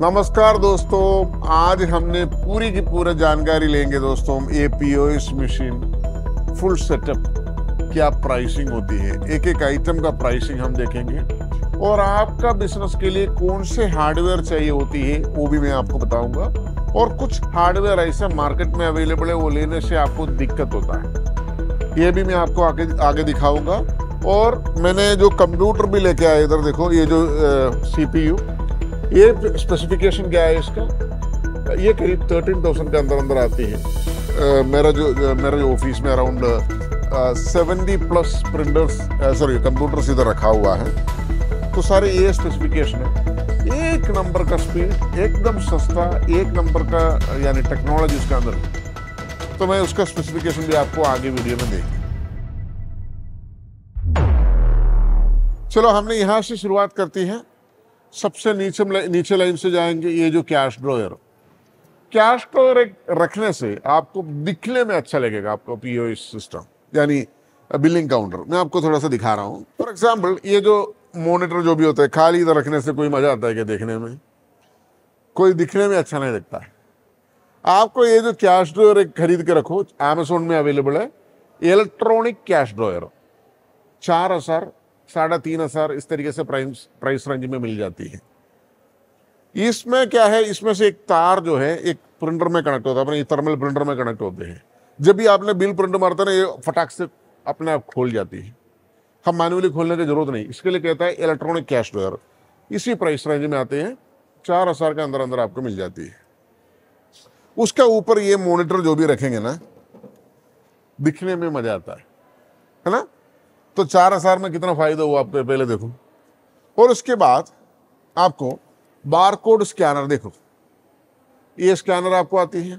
नमस्कार दोस्तों आज हमने पूरी की पूरी जानकारी लेंगे दोस्तों ये पीओएस मशीन फुल सेटअप क्या प्राइसिंग होती है एक एक आइटम का प्राइसिंग हम देखेंगे और आपका बिजनेस के लिए कौन से हार्डवेयर चाहिए होती है वो भी मैं आपको बताऊंगा और कुछ हार्डवेयर ऐसे मार्केट में अवेलेबल है वो लेने से आपको दिक्कत होता है ये भी मैं आपको आगे आगे दिखाऊंगा और मैंने जो कंप्यूटर भी लेके आया इधर देखो ये जो सी पी यू ये स्पेसिफिकेशन क्या है इसका ये करीब थर्टीन थाउजेंड के अंदर अंदर आती है मेरा जो मेरा जो ऑफिस में around seventy plus printers sorry computers इधर रखा हुआ है तो सारे ये स्पेसिफिकेशन है एक नंबर का स्पीड एकदम सस्ता एक नंबर का यानी टेक्नोलॉजी उसके अंदर तो मैं उसका स्पेसिफिकेशन भी आपको आगे वीडियो में देंगे चलो हमने यहाँ से शुरुआत करती है सबसे नीचे नीचे लाइन से जाएंगे ये जो कैश ड्रॉयर कैश ड्रॉयर एक रखने से आपको दिखने में अच्छा लगेगा आपको पीओ सिस्टम यानी बिलिंग काउंटर मैं आपको थोड़ा सा दिखा रहा हूँ फॉर एग्जाम्पल ये जो मोनिटर जो भी होता है खाली इधर रखने से कोई मज़ा आता है क्या देखने में कोई दिखने में अच्छा नहीं लगता आपको ये जो कैश ड्रॉयर एक खरीद के रखो अमेजोन में अवेलेबल है इलेक्ट्रॉनिक कैश ड्रॉयर चार हज़ार साढ़े तीन हज़ार इस तरीके से प्राइस प्राइस रेंज में मिल जाती है इसमें क्या है इसमें से एक तार जो है एक प्रिंटर में कनेक्ट होता है अपने थर्मल प्रिंटर में कनेक्ट होते हैं जब भी आपने बिल प्रिंटर मारते ना ये फटाक से अपने आप खोल जाती है हम मैनुअली खोलने की जरूरत नहीं इसके लिए कहता है इलेक्ट्रॉनिक कैश ड्रॉयर इसी प्राइस रेंज में आते हैं चार हज़ार के अंदर अंदर आपको मिल जाती है उसके ऊपर ये मॉनिटर जो भी रखेंगे ना दिखने में मज़ा आता है है ना तो चार हज़ार में कितना फ़ायदा हुआ आपको पहले देखो और उसके बाद आपको बार कोड स्कैनर देखो ये स्कैनर आपको आती है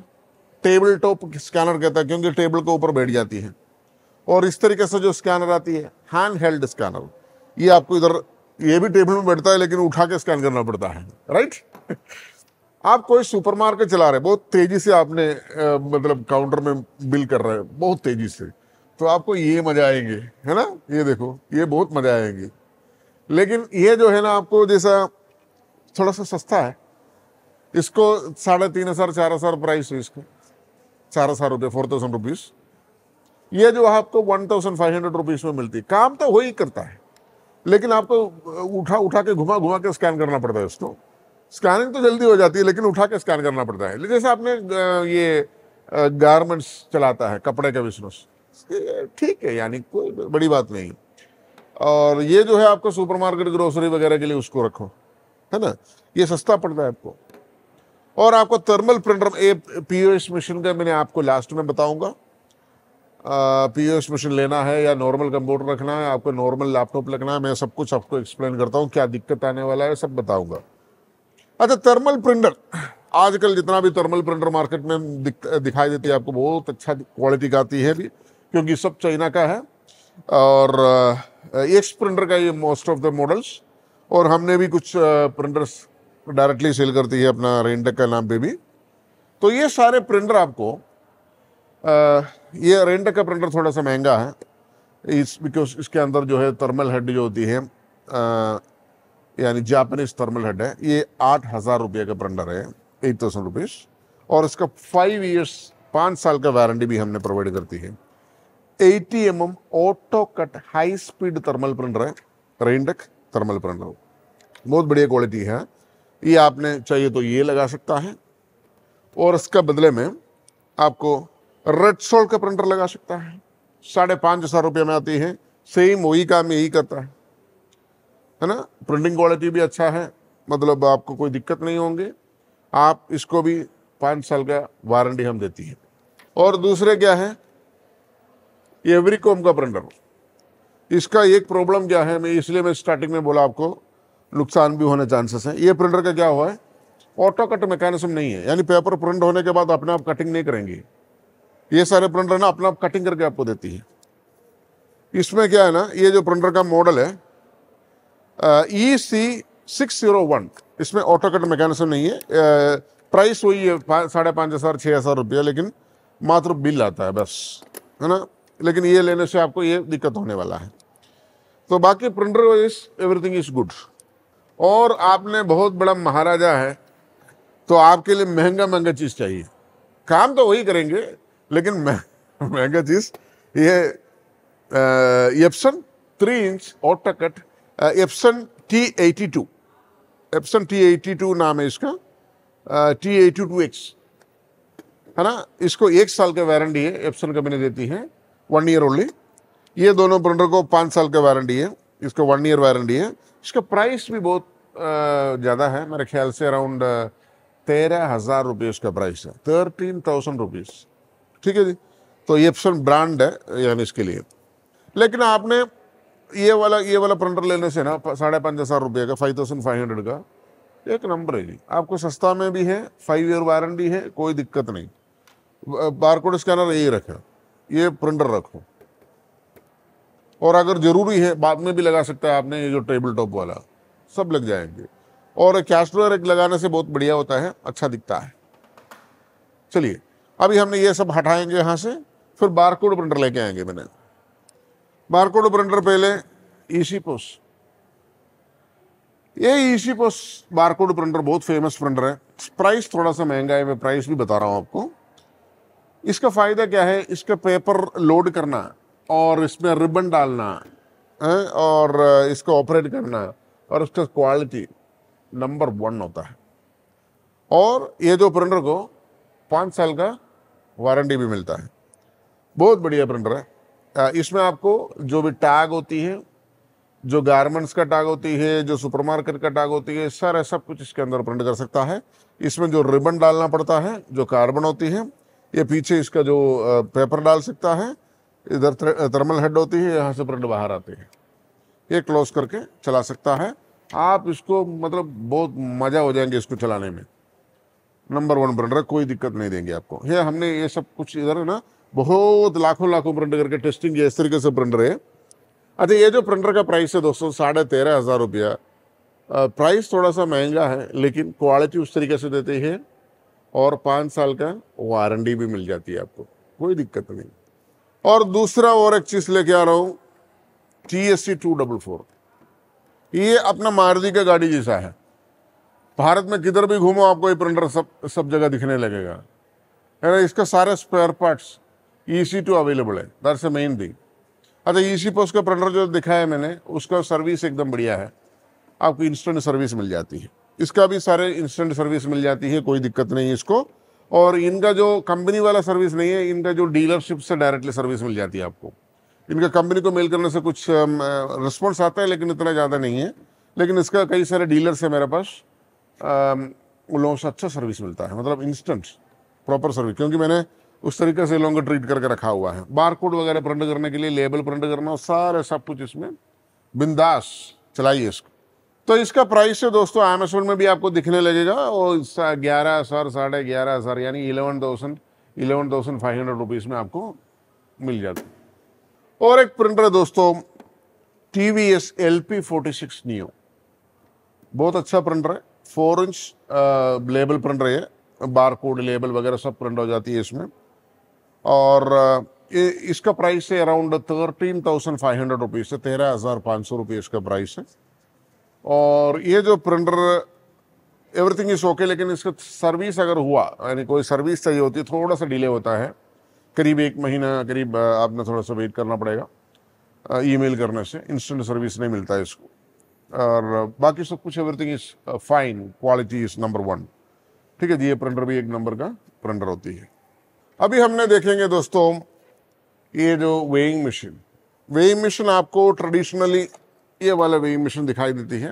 टेबल टॉप स्कैनर कहता है क्योंकि टेबल के ऊपर बैठ जाती है और इस तरीके से जो स्कैनर आती है हैंड हेल्ड स्कैनर ये आपको इधर ये भी टेबल में बैठता है लेकिन उठा के स्कैन करना पड़ता है राइट आप कोई सुपरमार्केट चला रहे बहुत तेजी से आपने आ, मतलब काउंटर में बिल कर रहे हैं बहुत तेजी से तो आपको ये मजा आएंगे है ना ये देखो ये बहुत मजा आएंगे लेकिन ये जो है ना आपको जैसा थोड़ा सा सस्ता है इसको साढ़े तीन हज़ार चार हज़ार प्राइस है इसका चार हज़ार रुपये फोर थाउजेंड रुपीज़ ये जो आपको one thousand five hundred rupees में मिलती है काम तो वही करता है लेकिन आपको उठा उठा के घुमा घुमा के स्कैन करना पड़ता है उसको स्कैनिंग तो जल्दी हो जाती है लेकिन उठा के स्कैन करना पड़ता है जैसे आपने ये गारमेंट्स चलाता है कपड़े का बिजनेस ठीक है यानी कोई बड़ी बात नहीं और ये जो है आपका सुपरमार्केट ग्रोसरी वगैरह के लिए उसको रखो है ना ये सस्ता पड़ता है आपको और आपको thermal printer a POS machine का मैंने आपको लास्ट में बताऊंगा पीओएस मशीन लेना है या नॉर्मल कंप्यूटर रखना है आपको नॉर्मल लैपटॉप रखना है मैं सब कुछ आपको एक्सप्लेन करता हूँ क्या दिक्कत आने वाला है सब बताऊंगा अच्छा थर्मल प्रिंटर आजकल जितना भी थर्मल प्रिंटर मार्केट में दिखाई देती है आपको बहुत अच्छा क्वालिटी का आती है भी क्योंकि सब चाइना का है और एक प्रिंटर का ये मोस्ट ऑफ द मॉडल्स और हमने भी कुछ प्रिंटर्स डायरेक्टली सेल करती है अपना रेनटेक का नाम पे भी तो ये सारे प्रिंटर आपको ये रेनटेक का प्रिंटर थोड़ा सा महंगा है इस बिकॉज इसके अंदर जो है थर्मल हेड जो होती है यानी जापानीज थर्मल हेड है ये आठ हज़ार रुपये का प्रिंटर है एट थाउजेंड रुपीज़ और इसका फाइव ईयर्स पाँच साल का वारंटी भी हमने प्रोवाइड करती है eighty M cut high speed thermal printer है रेनडेक थर्मल प्रिंटर बहुत बढ़िया क्वालिटी है ये आपने चाहिए तो ये लगा सकता है और इसके बदले में आपको रेड सोल्ट का प्रिंटर लगा सकता है साढ़े पाँच हज़ार रुपये में आती है सेम वही काम यही करता है है ना प्रिंटिंग क्वालिटी भी अच्छा है मतलब आपको कोई दिक्कत नहीं होंगे आप इसको भी पाँच साल का वारंटी हम देती है और दूसरे क्या है ये एवरी कोम का प्रिंटर इसका एक प्रॉब्लम क्या है मैं इसलिए मैं स्टार्टिंग में बोला आपको नुकसान भी होने चांसेस हैं ये प्रिंटर का क्या हुआ है ऑटो कट मैकेनिज्म नहीं है यानी पेपर प्रिंट होने के बाद अपने आप कटिंग नहीं करेंगे ये सारे प्रिंटर ना अपने आप कटिंग करके आपको देती है इसमें क्या है ना ये जो प्रिंटर का मॉडल है E C six zero one इसमें ऑटो कट मैकेनिज्म नहीं है आ, प्राइस वही है साढ़े पाँच हज़ार छः हज़ार रुपया लेकिन मात्र बिल आता है बस है ना लेकिन ये लेने से आपको ये दिक्कत होने वाला है तो बाकी printer is everything is good और आपने बहुत बड़ा महाराजा है तो आपके लिए महंगा महंगा चीज़ चाहिए काम तो वही करेंगे लेकिन महंगा चीज़ ये Epson three inch auto cut Epson T eighty two Epson T eighty two नाम है इसका टी एटी टू एक्स है ना इसको एक साल का वारंटी है एप्सन कंपनी देती है वन ईयर ओनली ये दोनों प्रिंटर को पाँच साल का वारंटी है इसको वन ईयर वारंटी है इसका प्राइस भी बहुत ज़्यादा है मेरे ख्याल से अराउंड तेरह हज़ार रुपये इसका प्राइस है थर्टीन थाउजेंड रुपीज़ ठीक है जी तो ये एप्सन ब्रांड है यानी इसके लिए लेकिन आपने ये वाला ये वाला प्रिंटर लेने से ना साढ़े पाँच हज़ार रुपये का फाइव थाउजेंड फाइव हंड्रेड का एक नंबर है जी आपको सस्ता में भी है फाइव ईयर वारंटी है कोई दिक्कत नहीं बारकोड स्कैनर यही रखा ये प्रिंटर रखो और अगर ज़रूरी है बाद में भी लगा सकता है आपने ये जो टेबल टॉप वाला सब लग जाएंगे और कैश एक लगाने से बहुत बढ़िया होता है अच्छा दिखता है चलिए अभी हमने ये सब हटाएंगे यहाँ से फिर बारकोड प्रिंटर लेके आएंगे मैंने बारकोड प्रिंटर पहले ईसी पोस ये ईसी पोस बारकोड प्रिंटर बहुत फेमस प्रिंटर है प्राइस थोड़ा सा महंगा है मैं प्राइस भी बता रहा हूँ आपको इसका फ़ायदा क्या है इसका पेपर लोड करना और इसमें रिबन डालना है और इसको ऑपरेट करना और उसका क्वालिटी नंबर वन होता है और ये जो प्रिंटर को पाँच साल का वारंटी भी मिलता है बहुत बढ़िया प्रिंटर है इसमें आपको जो भी टैग होती है जो गारमेंट्स का टैग होती है जो सुपरमार्केट का टैग होती है सारा सब कुछ इसके अंदर प्रिंट कर सकता है इसमें जो रिबन डालना पड़ता है जो कार्बन होती है ये पीछे इसका जो पेपर डाल सकता है इधर थर्मल हेड होती है यहाँ से प्रिंट बाहर आते हैं ये क्लोज करके चला सकता है आप इसको मतलब बहुत मज़ा हो जाएंगे इसको चलाने में नंबर वन प्रिंटर कोई दिक्कत नहीं देंगे आपको ये हमने ये सब कुछ इधर है ना बहुत लाखों लाखों प्रिंट करके टेस्टिंग इस तरीके से प्रिंटर है अच्छा ये जो प्रिंटर का प्राइस है दोस्तों साढ़े तेरह हज़ार रुपया प्राइस थोड़ा सा महंगा है लेकिन क्वालिटी उस तरीके से देती है और पाँच साल का वारंटी भी मिल जाती है आपको कोई दिक्कत नहीं और दूसरा और एक चीज़ लेके आ रहा हूँ T S C two double four ये अपना मारुति का गाड़ी जैसा है भारत में किधर भी घूमो आपको ये प्रिंटर सब सब जगह दिखने लगेगा है ना इसका सारे spare parts E C two available है दर से मेन थिंग अच्छा ई सी पर उसका प्रिंटर जो दिखाया मैंने उसका सर्विस एकदम बढ़िया है आपको इंस्टेंट सर्विस मिल जाती है इसका भी सारे इंस्टेंट सर्विस मिल जाती है कोई दिक्कत नहीं है इसको और इनका जो कंपनी वाला सर्विस नहीं है इनका जो डीलरशिप से डायरेक्टली सर्विस मिल जाती है आपको इनका कंपनी को मेल करने से कुछ रिस्पॉन्स आता है लेकिन इतना ज़्यादा नहीं है लेकिन इसका कई सारे डीलर्स है मेरे पास उन लोगों से अच्छा सर्विस मिलता है मतलब इंस्टेंट प्रॉपर सर्विस क्योंकि मैंने उस तरीके से लोगों को ट्रीट करके रखा हुआ है बार कोड वगैरह प्रिंट करने के लिए लेबल प्रिंट करना सारे सब कुछ इसमें बिंदास चलाइए इसको तो इसका प्राइस है दोस्तों अमेजोन में भी आपको दिखने लगेगा और ग्यारह हज़ार साढ़े ग्यारह हज़ार यानी eleven thousand eleven thousand five hundred rupees में आपको मिल जाता है और एक प्रिंटर है दोस्तों T V S L P forty six neo बहुत अच्छा प्रिंटर है फोर इंच लेबल प्रिंटर है बार कोड लेबल वगैरह सब प्रिंट हो जाती है इसमें और इसका प्राइस है around thirteen thousand five hundred rupees है तेरह हज़ार पाँच सौ रुपये इसका प्राइस है और ये जो प्रिंटर एवरीथिंग इज़ ओके लेकिन इसका सर्विस अगर हुआ यानी कोई सर्विस चाहिए होती है थोड़ा सा डिले होता है करीब एक महीना करीब आपने थोड़ा सा वेट करना पड़ेगा ईमेल करने से इंस्टेंट सर्विस नहीं मिलता है इसको और बाकी सब कुछ everything is fine quality is number one ठीक है जी ये प्रिंटर भी एक नंबर का प्रिंटर होती है अभी हमने देखेंगे दोस्तों ये जो वेइंग मशीन वेइंग मशीन आपको ट्रेडिशनली ये वाला वेइंग मशीन दिखाई देती है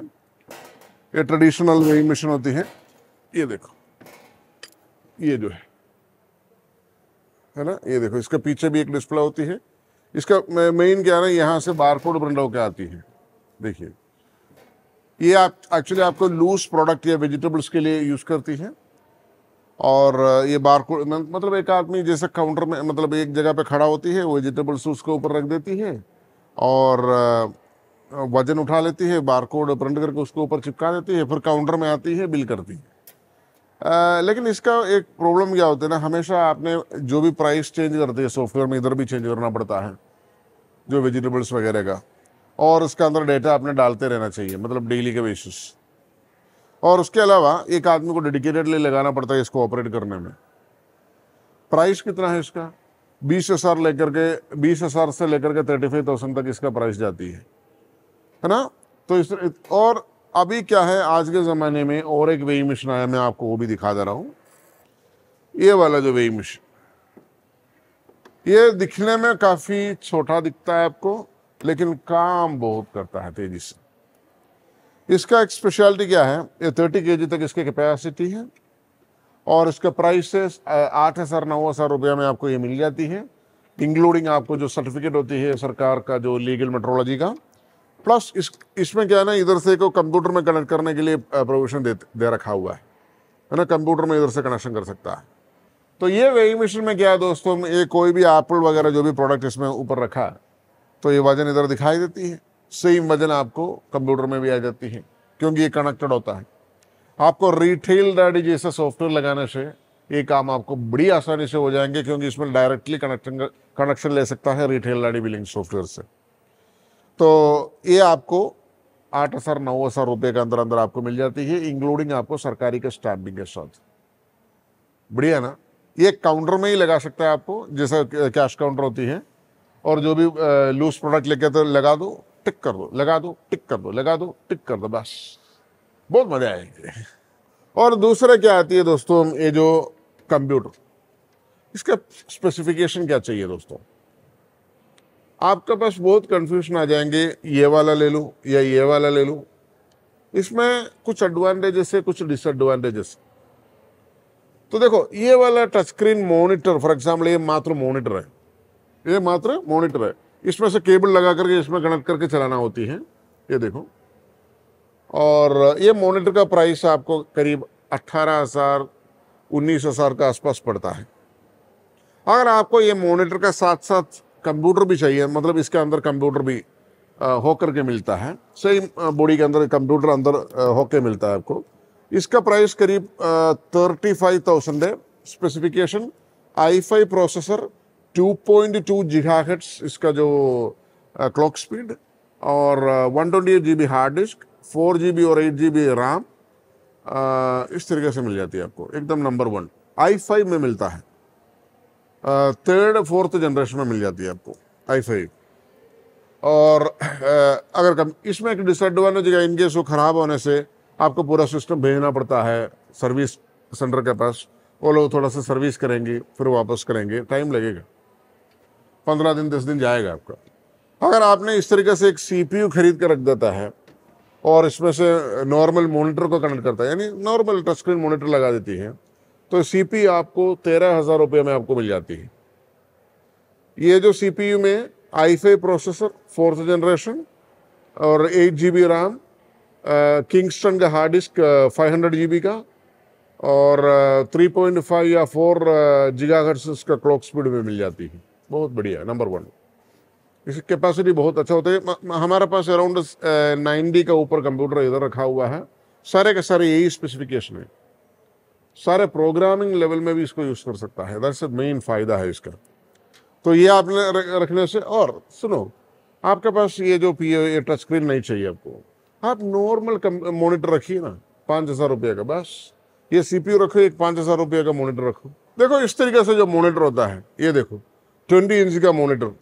ये ट्रेडिशनल वेइंग मशीन होती है ये देखो ये जो है है ना ये देखो इसके पीछे भी एक डिस्प्ले होती है इसका मेन क्या है यहाँ से बारकोड प्रिंट होकर आती है देखिए ये आप एक्चुअली आपको लूज प्रोडक्ट या वेजिटेबल्स के लिए यूज़ करती है और ये बारकोड मतलब एक आदमी जैसे काउंटर में मतलब एक जगह पे खड़ा होती है वेजिटेबल्स उसके ऊपर रख देती है और वजन उठा लेती है बारकोड प्रिंट करके उसको ऊपर चिपका देती है फिर काउंटर में आती है बिल करती है आ, लेकिन इसका एक प्रॉब्लम क्या होता है ना हमेशा आपने जो भी प्राइस चेंज करते हैं सॉफ्टवेयर में इधर भी चेंज करना पड़ता है जो वेजिटेबल्स वगैरह का और उसका अंदर डेटा आपने डालते रहना चाहिए मतलब डेली के बेसिस और उसके अलावा एक आदमी को डेडिकेटेडली लगाना पड़ता है इसको ऑपरेट करने में प्राइस कितना है इसका बीस हज़ार लेकर के बीस हज़ार से लेकर के थर्टी फाइव थाउजेंड तक इसका प्राइस जाती है है ना तो इस और अभी क्या है आज के ज़माने में और एक वेई मशीन आया मैं आपको वो भी दिखा दे रहा हूँ ये वाला जो वेई मशीन ये दिखने में काफ़ी छोटा दिखता है आपको लेकिन काम बहुत करता है तेज़ी से इसका एक स्पेशलिटी क्या है ये थर्टी के तक इसकी कैपेसिटी है और इसका प्राइस आठ हज़ार नौ हज़ार रुपया में आपको ये मिल जाती है इंक्लूडिंग आपको जो सर्टिफिकेट होती है सरकार का जो लीगल मेट्रोलॉजी का प्लस इस इसमें क्या है ना इधर से को कंप्यूटर में कनेक्ट करने के लिए प्रोविजन दे दे रखा हुआ है है ना कंप्यूटर में इधर से कनेक्शन कर सकता है तो ये वेइंग मशीन में क्या है दोस्तों ये कोई भी एप्पल वगैरह जो भी प्रोडक्ट इसमें ऊपर रखा तो ये वजन इधर दिखाई देती है सेम वजन आपको कंप्यूटर में भी आ जाती है क्योंकि ये कनेक्टेड होता है आपको रिटेल डैडी जैसे सॉफ्टवेयर लगाने से ये काम आपको बड़ी आसानी से हो जाएंगे क्योंकि इसमें डायरेक्टली कनेक्शन कनेक्शन ले सकता है रिटेल डैडी बिलिंग सॉफ्टवेयर से तो ये आपको आठ हज़ार नौ हज़ार रुपये के अंदर अंदर आपको मिल जाती है इंक्लूडिंग आपको सरकारी के स्टैंपिंग के साथ बढ़िया ना ये काउंटर में ही लगा सकता है आपको जैसे कैश काउंटर होती है और जो भी लूज प्रोडक्ट लेके तो लगा दो टिक कर दो लगा दो टिक कर दो लगा दो टिक कर दो बस बहुत मज़े आएंगे और दूसरा क्या आती है दोस्तों ये जो कंप्यूटर इसका स्पेसिफिकेशन क्या चाहिए दोस्तों आपके पास बहुत कंफ्यूजन आ जाएंगे ये वाला ले लूँ या ये वाला ले लूँ इसमें कुछ एडवांटेजेस है कुछ डिसएडवांटेजेस तो देखो ये वाला touch screen monitor for example ये मात्र मोनिटर है ये मात्र मोनिटर है इसमें से केबल लगा करके इसमें कनेक्ट करके चलाना होती है ये देखो और ये मोनिटर का प्राइस आपको करीब अट्ठारह हज़ार उन्नीस हज़ार के आसपास पड़ता है अगर आपको ये मोनिटर का साथ साथ कंप्यूटर भी चाहिए मतलब इसके अंदर कंप्यूटर भी होकर के मिलता है सेम बॉडी के अंदर कंप्यूटर अंदर होके मिलता है आपको इसका प्राइस करीब थर्टी फाइव थाउजेंड है specification I five processor two point two hertz इसका जो क्लॉक स्पीड और one twenty eight G B hard disk four G B और एट जी बी रैम इस तरीके से मिल जाती है आपको एकदम नंबर वन आई फाइव में मिलता है थर्ड फोर्थ जनरेशन में मिल जाती है आपको आई फाइव और आ, अगर कम इसमें एक डिसएडवांटेज है इनके वो ख़राब होने से आपको पूरा सिस्टम भेजना पड़ता है सर्विस सेंटर के पास वो लोग थोड़ा सा सर्विस करेंगे फिर वापस करेंगे टाइम लगेगा पंद्रह दिन दस दिन जाएगा आपका अगर आपने इस तरीके से एक सी खरीद कर रख देता है और इसमें से नॉर्मल मॉनिटर को कनेक्ट करता है यानी नॉर्मल टच स्क्रीन मॉनिटर लगा देती है तो सीपी आपको तेरह हज़ार रुपये में आपको मिल जाती है ये जो सीपीयू में I five processor fourth generation और eight G B RAM Kingston का hard disk five hundred G B का और थ्री पॉइंट फाइव या फोर जिगा का क्लॉक स्पीड में मिल जाती है बहुत बढ़िया नंबर वन इसकी कैपेसिटी बहुत अच्छा होता है हमारे पास अराउंड नाइन्टी का ऊपर कंप्यूटर इधर रखा हुआ है सारे के सारे यही स्पेसिफिकेशन है सारे प्रोग्रामिंग लेवल में भी इसको यूज़ कर सकता है दैट्स मेन फ़ायदा है इसका तो ये आपने रखने से और सुनो आपके पास ये जो पी ये टच स्क्रीन नहीं चाहिए आपको आप नॉर्मल मोनिटर रखिए ना पाँच हज़ार रुपये का बस ये सीपीयू रखो एक पाँच हज़ार रुपये का मोनीटर रखो देखो इस तरीके से जो मोनिटर होता है ये देखो ट्वेंटी इंच का मोनिटर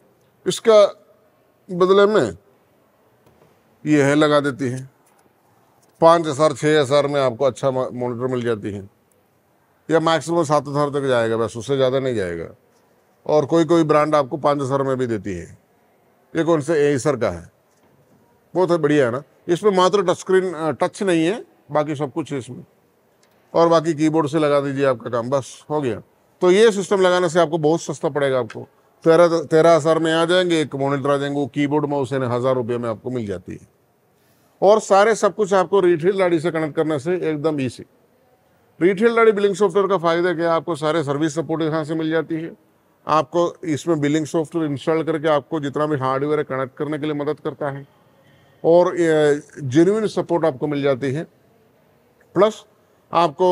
इसका बदले में ये है लगा देती है पाँच हज़ार छः हज़ार में आपको अच्छा मोनिटर मिल जाती है या मैक्सिमम सात हज़ार तक जाएगा बस उससे ज़्यादा नहीं जाएगा और कोई कोई ब्रांड आपको पाँच हज़ार में भी देती है ये कौन से एसर का है बहुत तो है बढ़िया है ना इसमें मात्र टच स्क्रीन टच नहीं है बाकी सब कुछ है इसमें और बाकी कीबोर्ड से लगा दीजिए आपका काम बस हो गया तो ये सिस्टम लगाने से आपको बहुत सस्ता पड़ेगा आपको तेरह तेरह हज़ार में आ जाएंगे एक मोनिटर आ जाएंगे वो बोर्ड माउस यानी हज़ार रुपये में आपको मिल जाती है और सारे सब कुछ आपको रिटेल गाड़ी से कनेक्ट करने से एकदम ईसी रिटेल वाली बिलिंग सॉफ्टवेयर का फ़ायदा क्या है आपको सारे सर्विस सपोर्ट यहाँ से मिल जाती है आपको इसमें बिलिंग सॉफ्टवेयर इंस्टॉल करके आपको जितना भी हार्डवेयर कनेक्ट करने के लिए मदद करता है और जेन्यून सपोर्ट आपको मिल जाती है प्लस आपको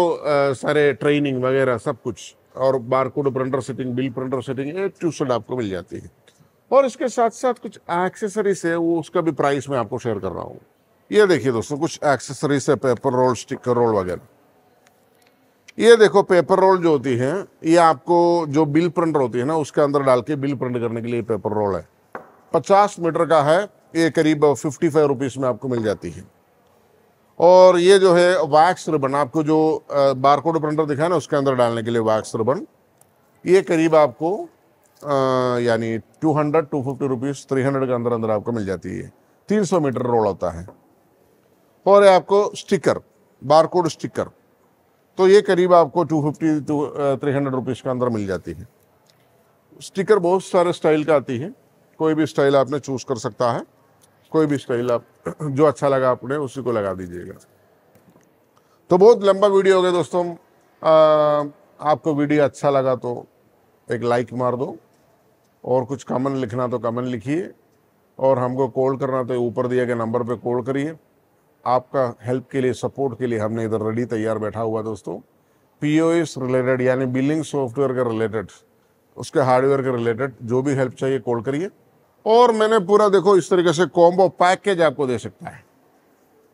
सारे ट्रेनिंग वगैरह सब कुछ और barcode printer setting bill printer setting ये टू आपको मिल जाती है और इसके साथ साथ कुछ एक्सेसरीज है वो उसका भी प्राइस मैं आपको शेयर कर रहा हूँ ये देखिए दोस्तों कुछ एक्सेसरीज है पेपर रोल स्टिकर रोल वगैरह ये देखो पेपर रोल जो होती है ये आपको जो बिल प्रिंटर होती है ना उसके अंदर डाल के बिल प्रिंट करने के लिए पेपर रोल है पचास मीटर का है ये करीब फिफ्टी फाइव रुपीज़ में आपको मिल जाती है और ये जो है वैक्स रिबन आपको जो बारकोड प्रिंटर दिखा है ना उसके अंदर डालने के लिए वैक्स रिबन ये करीब आपको यानी two hundred two fifty rupees three hundred के अंदर अंदर आपको मिल जाती है तीन सौ मीटर रोल होता है और ये आपको स्टिकर बारकोड स्टिकर तो ये करीब आपको two fifty two three hundred rupees के अंदर मिल जाती है स्टिकर बहुत सारे स्टाइल का आती है कोई भी स्टाइल आपने चूज़ कर सकता है कोई भी स्टाइल आप जो अच्छा लगा आपने उसी को लगा दीजिएगा तो बहुत लंबा वीडियो हो गया दोस्तों आपको वीडियो अच्छा लगा तो एक लाइक मार दो और कुछ कमेंट लिखना तो कमेंट लिखिए और हमको कॉल करना तो ऊपर दिए गए नंबर पे कॉल करिए आपका हेल्प के लिए सपोर्ट के लिए हमने इधर रेडी तैयार बैठा हुआ दोस्तों पी ओ एस रिलेटेड यानी बिलिंग सॉफ्टवेयर के रिलेटेड उसके हार्डवेयर के रिलेटेड जो भी हेल्प चाहिए कॉल करिए और मैंने पूरा देखो इस तरीके से कॉम्बो पैकेज आपको दे सकता है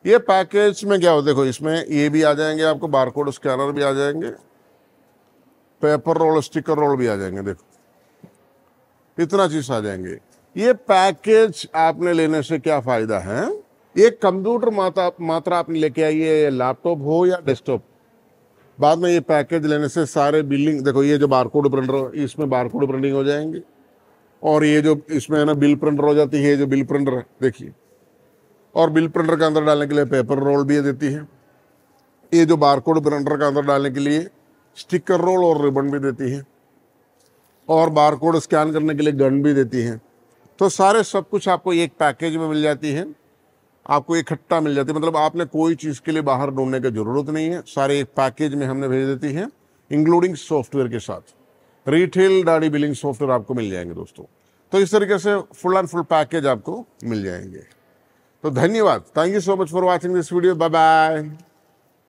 ये पैकेज में क्या हो देखो इसमें ये भी आ जाएंगे आपको बारकोड स्कैनर भी आ जाएंगे पेपर रोल स्टिकर रोल भी आ जाएंगे देखो इतना चीज़ आ जाएंगे ये पैकेज आपने लेने से क्या फ़ायदा है एक कंप्यूटर मात्रा मात्रा आपने लेके आई है लैपटॉप हो या डेस्कटॉप बाद में ये पैकेज लेने से सारे बिलिंग देखो ये जो बारकोड प्रिंटर इसमें बारकोड प्रिंटिंग हो जाएंगे और ये जो इसमें है ना बिल प्रिंटर हो जाती है ये जो बिल प्रिंटर है देखिए और बिल प्रिंटर के अंदर डालने के लिए पेपर रोल भी देती है ये जो बारकोड प्रिंटर के अंदर डालने के लिए स्टिकर रोल और रिबन भी देती है और बारकोड स्कैन करने के लिए गन भी देती है तो सारे सब कुछ आपको एक पैकेज में मिल जाती है आपको इकट्ठा मिल जाती है मतलब आपने कोई चीज़ के लिए बाहर ढूंढने की ज़रूरत नहीं है सारे एक पैकेज में हमने भेज देती है इंक्लूडिंग सॉफ्टवेयर के साथ रिटेल डाडी बिलिंग सॉफ्टवेयर आपको मिल जाएंगे दोस्तों तो इस तरीके से फुल एंड फुल पैकेज आपको मिल जाएंगे तो धन्यवाद thank you so much for watching this video bye bye